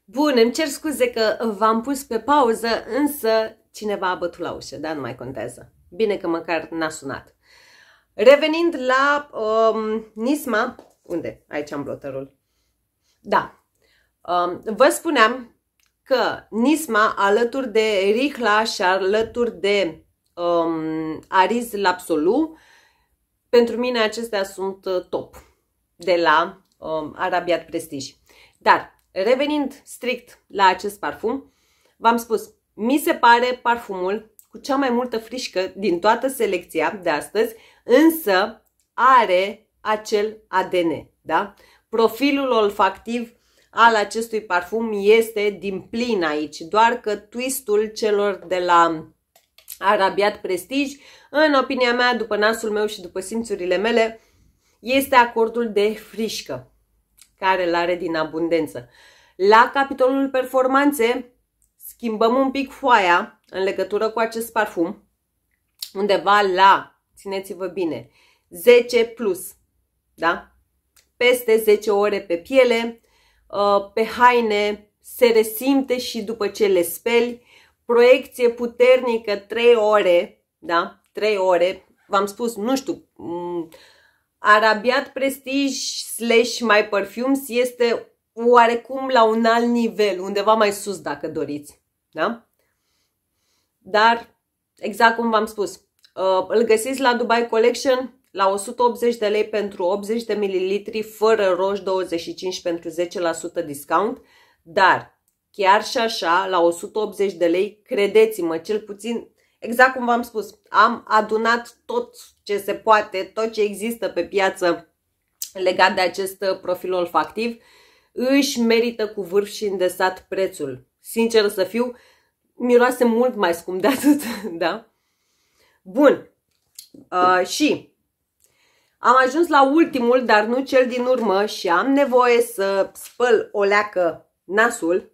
Bun, îmi cer scuze că v-am pus pe pauză, însă cineva a bătut la ușă, dar nu mai contează. Bine că măcar n-a sunat. Revenind la um, Nisma, unde? Aici am blotărul. Da. Um, vă spuneam că Nisma, alături de Rihla și alături de um, Ariz Lapsolu, pentru mine acestea sunt uh, top de la um, Arabiat Prestige. Dar, revenind strict la acest parfum, v-am spus, mi se pare parfumul cu cea mai multă frișcă din toată selecția de astăzi, însă are acel ADN, da? Profilul olfactiv al acestui parfum este din plin aici, doar că twistul celor de la Arabiat Prestige, în opinia mea, după nasul meu și după simțurile mele, este acordul de frișcă, care îl are din abundență. La capitolul performanțe, schimbăm un pic foaia în legătură cu acest parfum, undeva la, țineți-vă bine, 10 plus, da? Peste 10 ore pe piele, Uh, pe haine se resimte și după ce le speli. Proiecție puternică 3 ore, da? 3 ore. V-am spus, nu știu, mm, Arabiat Prestige slash My Perfumes este oarecum la un alt nivel, undeva mai sus dacă doriți, da? Dar, exact cum v-am spus, uh, îl găsiți la Dubai Collection, la 180 de lei pentru 80 de mililitri, fără roș 25 pentru 10% discount, dar chiar și așa, la 180 de lei, credeți-mă, cel puțin, exact cum v-am spus, am adunat tot ce se poate, tot ce există pe piață legat de acest uh, profil olfactiv, își merită cu vârf și îndesat prețul. Sincer să fiu, miroase mult mai scump de atât, da? Bun. Uh, și am ajuns la ultimul, dar nu cel din urmă și am nevoie să spăl o leacă nasul.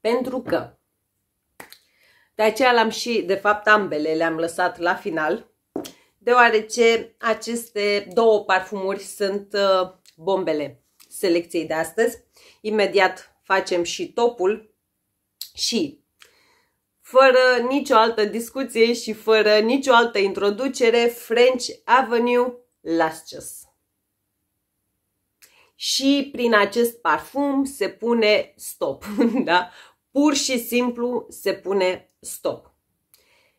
Pentru că de aceea l-am și, de fapt, ambele le-am lăsat la final, deoarece aceste două parfumuri sunt uh, bombele selecției de astăzi. Imediat facem și topul și fără nicio altă discuție și fără nicio altă introducere, French Avenue Luscious. Și prin acest parfum se pune stop, da? Pur și simplu se pune stop.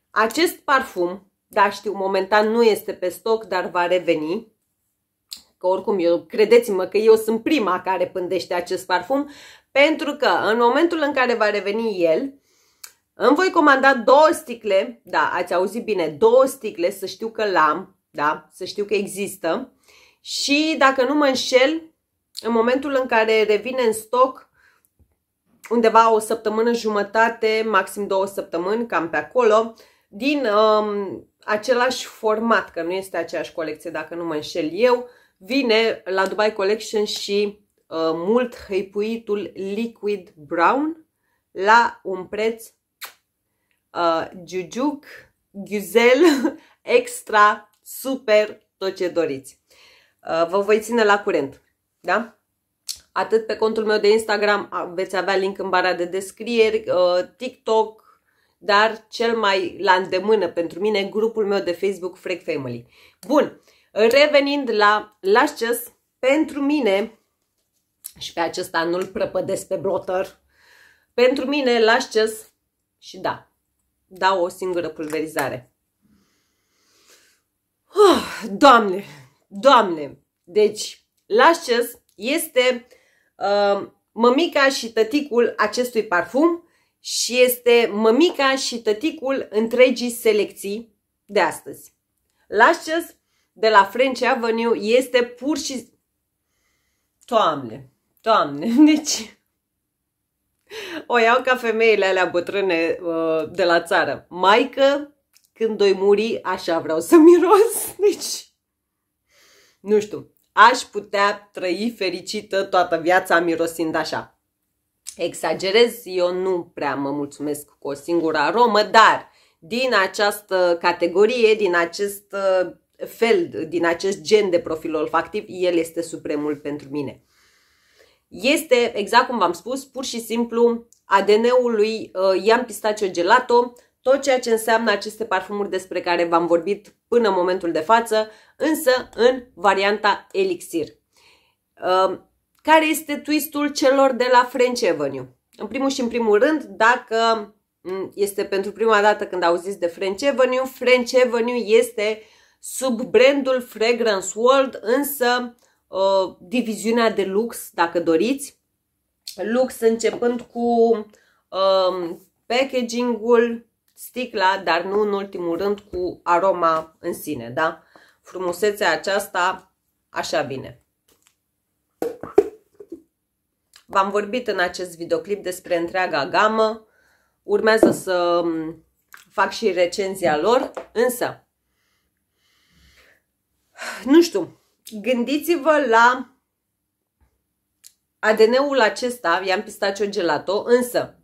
Acest parfum, da, știu, momentan nu este pe stoc, dar va reveni, că oricum eu, credeți-mă că eu sunt prima care pândește acest parfum, pentru că în momentul în care va reveni el, îmi voi comanda două sticle, da, ați auzit bine, două sticle, să știu că l-am, da, să știu că există. Și dacă nu mă înșel, în momentul în care revine în stoc, undeva o săptămână jumătate, maxim două săptămâni, cam pe acolo, din um, același format, că nu este aceeași colecție, dacă nu mă înșel eu, vine la Dubai Collection și uh, mult hăipuitul Liquid Brown la un preț Uh, giugiuc, ghiuzel, extra, super, tot ce doriți. Uh, vă voi ține la curent, da? Atât pe contul meu de Instagram, veți avea link în bara de descrieri, uh, TikTok, dar cel mai la îndemână pentru mine grupul meu de Facebook Freak Family. Bun, revenind la lashes, pentru mine, și pe acesta nu-l prăpădesc pe blotter, pentru mine lashes și da, dau o singură pulverizare. Oh, doamne, doamne! Deci, Lashes este uh, mămica și tăticul acestui parfum și este mămica și tăticul întregii selecții de astăzi. Lashes de la French Avenue este pur și... Toamne, toamne, deci O iau ca femeile alea bătrâne uh, de la țară. Maică, când doi muri, așa vreau să miros. Deci, nu știu, aș putea trăi fericită toată viața mirosind așa. Exagerez, eu nu prea mă mulțumesc cu o singură aromă, dar din această categorie, din acest uh, fel, din acest gen de profil olfactiv, el este supremul pentru mine este, exact cum v-am spus, pur și simplu ADN-ul lui uh, Ian Pistachio Gelato, tot ceea ce înseamnă aceste parfumuri despre care v-am vorbit până în momentul de față, însă în varianta elixir. Uh, care este twistul celor de la French Avenue? În primul și în primul rând, dacă mm, este pentru prima dată când auziți de French Avenue, French Avenue este sub brandul Fragrance World, însă Uh, diviziunea de lux, dacă doriți. Lux începând cu um, packaging-ul, sticla, dar nu în ultimul rând cu aroma în sine, da? Frumusețea aceasta așa vine. V-am vorbit în acest videoclip despre întreaga gamă, urmează să um, fac și recenzia lor, însă, nu știu, gândiți-vă la ADN-ul acesta, i-am pistacio gelato, însă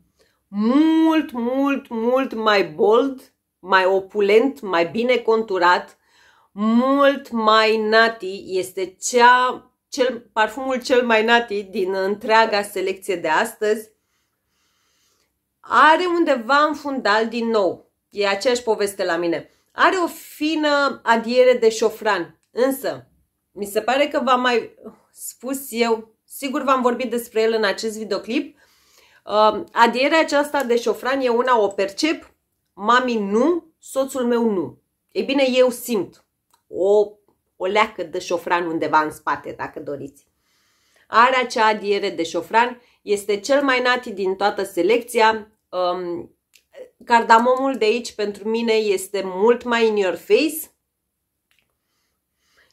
mult, mult, mult mai bold, mai opulent, mai bine conturat, mult mai nati, este cea, cel, parfumul cel mai nati din întreaga selecție de astăzi. Are undeva în fundal din nou, e aceeași poveste la mine, are o fină adiere de șofran, însă mi se pare că v-am mai spus eu, sigur v-am vorbit despre el în acest videoclip. Uh, adierea aceasta de șofran e una, o percep, mami nu, soțul meu nu. Ei bine, eu simt o, o leacă de șofran undeva în spate, dacă doriți. Are acea adiere de șofran, este cel mai nati din toată selecția. Um, cardamomul de aici pentru mine este mult mai in your face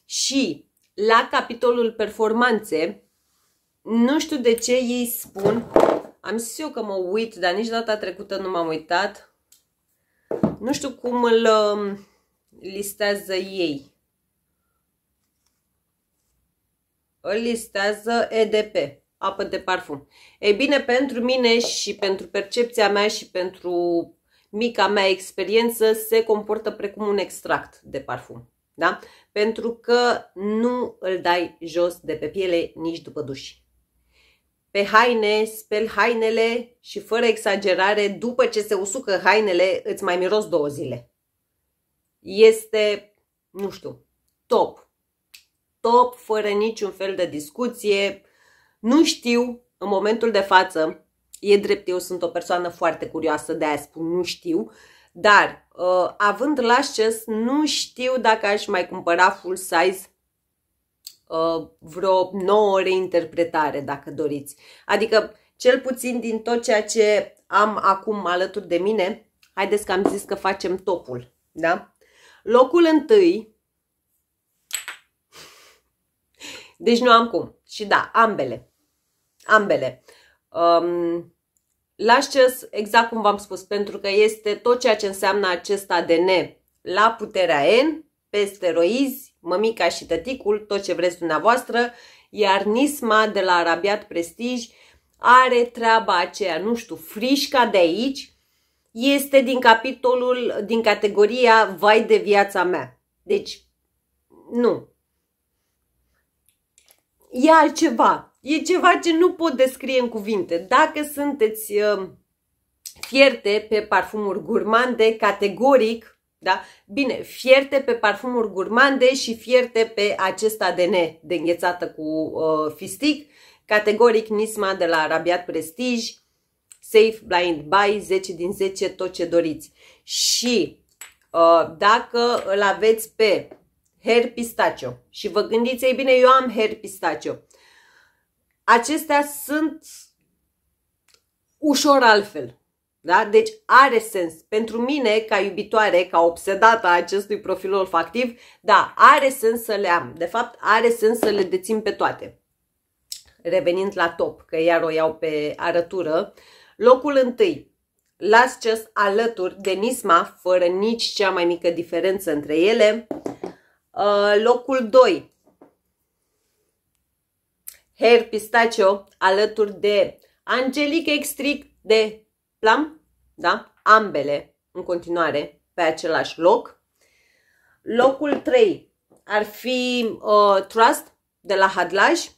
și la capitolul performanțe, nu știu de ce ei spun, am zis eu că mă uit, dar nici data trecută nu m-am uitat, nu știu cum îl um, listează ei. Îl listează EDP, apă de parfum. Ei bine, pentru mine și pentru percepția mea și pentru mica mea experiență, se comportă precum un extract de parfum. Da? Pentru că nu îl dai jos de pe piele nici după duș. Pe haine, speli hainele și fără exagerare, după ce se usucă hainele, îți mai miros două zile. Este, nu știu, top. Top, fără niciun fel de discuție. Nu știu, în momentul de față, e drept, eu sunt o persoană foarte curioasă, de aia spun nu știu, uh, dar, uh, având lashes, nu știu dacă aș mai cumpăra full size uh, vreo nouă reinterpretare, dacă doriți. Adică, cel puțin din tot ceea ce am acum alături de mine, haideți că am zis că facem topul, da? Locul întâi, deci nu am cum. Și da, ambele. Ambele. Um, Lascius, exact cum v-am spus, pentru că este tot ceea ce înseamnă acest ADN la puterea N, pe steroizi, mămica și tăticul, tot ce vreți dumneavoastră, iar Nisma de la Arabiat Prestij are treaba aceea, nu știu, frișca de aici, este din capitolul, din categoria Vai de viața mea. Deci, nu. E altceva. E ceva ce nu pot descrie în cuvinte. Dacă sunteți uh, fierte pe parfumuri gurmande, categoric, da? Bine, fierte pe parfumuri gurmande și fierte pe acest ADN de înghețată cu uh, fistic, categoric Nisma de la Arabiat Prestige, Safe Blind Buy, 10 din 10, tot ce doriți. Și uh, dacă îl aveți pe hair pistachio și vă gândiți, ei bine, eu am hair pistachio, acestea sunt ușor altfel. Da? Deci are sens. Pentru mine, ca iubitoare, ca obsedată a acestui profil olfactiv, da, are sens să le am. De fapt, are sens să le dețin pe toate. Revenind la top, că iar o iau pe arătură, locul întâi, las ces alături de Nisma, fără nici cea mai mică diferență între ele. Uh, locul 2, Hair Pistachio alături de Angelique Extric de Plum, da? Ambele în continuare pe același loc. Locul 3 ar fi uh, Trust de la Hadlaj.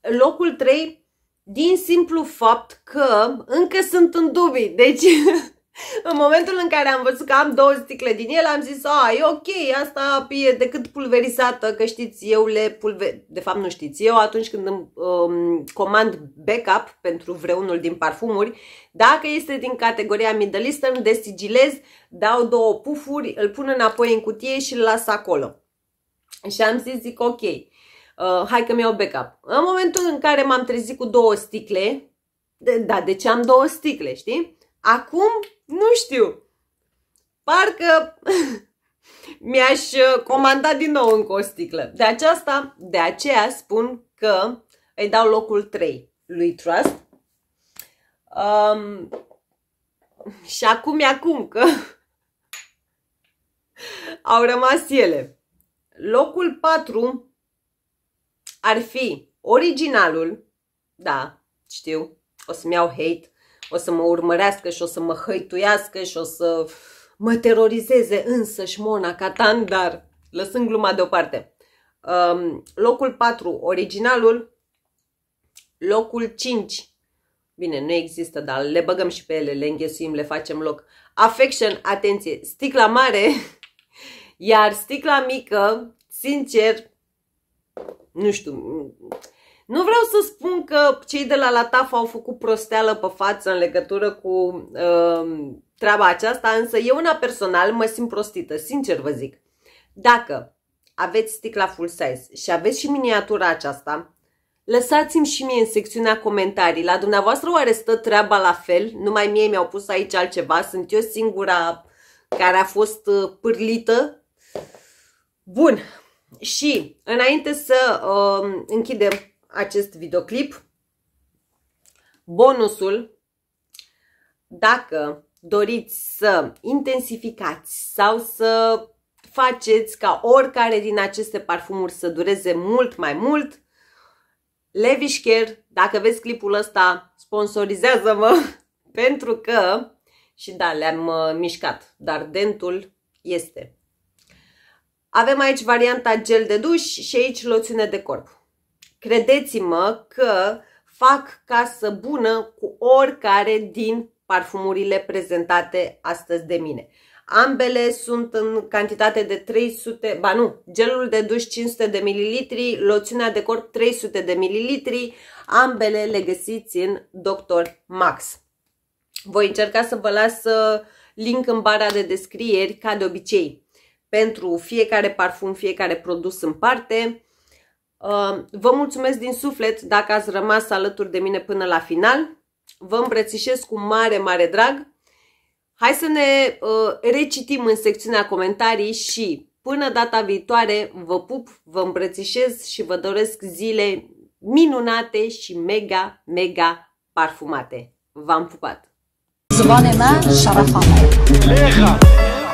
Locul 3 din simplu fapt că încă sunt în dubii. Deci În momentul în care am văzut că am două sticle din el, am zis, a, e ok, asta e decât pulverizată, că știți, eu le pulver... De fapt, nu știți, eu atunci când îmi um, comand backup pentru vreunul din parfumuri, dacă este din categoria Middle Eastern, destigilez, dau două pufuri, îl pun înapoi în cutie și îl las acolo. Și am zis, zic, ok, uh, hai că-mi iau backup. În momentul în care m-am trezit cu două sticle, de, da, de deci ce am două sticle, știi? Acum, nu știu. Parcă mi-aș uh, comanda din nou încă o sticlă. De aceasta, de aceea spun că îi dau locul 3 lui Trust. Um, și acum e acum că au rămas ele. Locul 4 ar fi originalul, da, știu, o să-mi iau hate, o să mă urmărească și o să mă hăituiască și o să mă terorizeze însă și Mona Catan, dar lăsând gluma deoparte. Um, locul 4, originalul, locul 5, bine, nu există, dar le băgăm și pe ele, le înghesuim, le facem loc. Affection, atenție, sticla mare, iar sticla mică, sincer, nu știu, nu vreau să spun că cei de la Lataf au făcut prosteală pe față în legătură cu uh, treaba aceasta, însă eu una personal mă simt prostită, sincer vă zic. Dacă aveți sticla full size și aveți și miniatura aceasta, Lăsați-mi și mie în secțiunea comentarii. La dumneavoastră oare stă treaba la fel? Numai mie mi-au pus aici altceva. Sunt eu singura care a fost uh, pârlită. Bun. Și înainte să uh, închidem acest videoclip. Bonusul, dacă doriți să intensificați sau să faceți ca oricare din aceste parfumuri să dureze mult mai mult, Levi's Care, dacă vezi clipul ăsta, sponsorizează-mă pentru că, și da, le-am uh, mișcat, dar dentul este. Avem aici varianta gel de duș și aici loțiune de corp. Credeți-mă că fac casă bună cu oricare din parfumurile prezentate astăzi de mine. Ambele sunt în cantitate de 300, ba nu, gelul de duș 500 de mililitri, loțiunea de corp 300 de mililitri, ambele le găsiți în Dr. Max. Voi încerca să vă las uh, link în bara de descrieri, ca de obicei, pentru fiecare parfum, fiecare produs în parte. Vă mulțumesc din suflet dacă ați rămas alături de mine până la final. Vă îmbrățișez cu mare, mare drag. Hai să ne uh, recitim în secțiunea comentarii și până data viitoare vă pup, vă îmbrățișez și vă doresc zile minunate și mega, mega parfumate. V-am pupat! زبان من Leha.